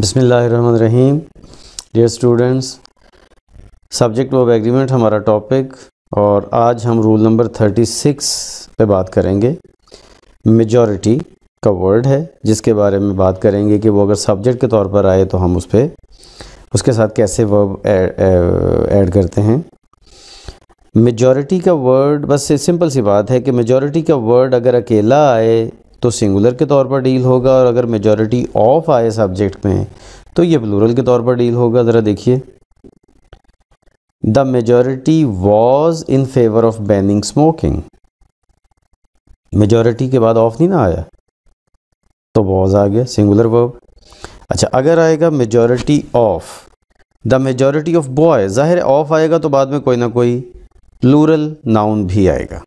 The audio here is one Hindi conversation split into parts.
बिसमीम dear students subject of agreement हमारा टॉपिक और आज हम रूल नंबर थर्टी सिक्स पे बात करेंगे मेजॉरिटी का वर्ड है जिसके बारे में बात करेंगे कि वो अगर सब्जेक्ट के तौर पर आए तो हम उस पर उसके साथ कैसे वर्ब ऐड करते हैं मेजॉरिटी का वर्ड बस सिंपल सी बात है कि मेजॉरिटी का वर्ड अगर अकेला आए तो सिंगुलर के तौर पर डील होगा और अगर मेजॉरिटी ऑफ आए सब्जेक्ट में तो ये प्लूरल के तौर पर डील होगा ज़रा देखिए the majority was in favour of banning smoking majority के बाद ऑफ नहीं ना आया तो वॉज आ गया सिंगुलर वर्ब अच्छा अगर आएगा majority of the majority of boy ज़ाहिर ऑफ आएगा तो बाद में कोई ना कोई प्लूरल नाउन भी आएगा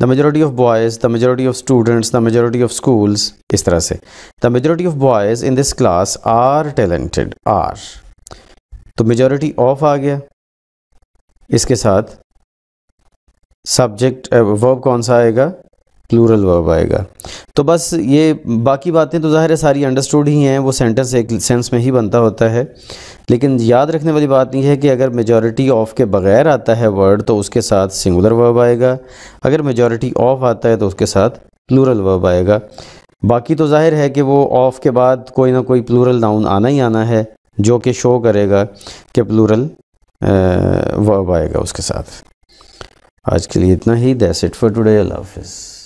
the majority of boys the majority of students the majority of schools इस तरह से the majority of boys in this class are talented are तो मेजोरिटी ऑफ आ गया इसके साथ सब्जेक्ट वर्ब कौन सा आएगा प्लूरल वर्ब आएगा तो बस ये बाकी बातें तो ज़ाहिर है सारी अंडरस्टूड ही हैं वो सेंटेंस एक सेंस में ही बनता होता है लेकिन याद रखने वाली बात यह है कि अगर मेजॉरिटी ऑफ के बगैर आता है वर्ड तो उसके साथ सिंगुलर वर्ब आएगा अगर मेजॉरिटी ऑफ आता है तो उसके साथ प्लूरल वर्ब आएगा बाकी तो जाहिर है कि वो ऑफ के बाद कोई ना कोई प्लूरल नाउन आना ही आना है जो कि शो करेगा कि प्लूरल वर्ब आएगा उसके साथ आज के लिए इतना ही दैट्स इट फॉर टुडे अल्लाह हाफिज़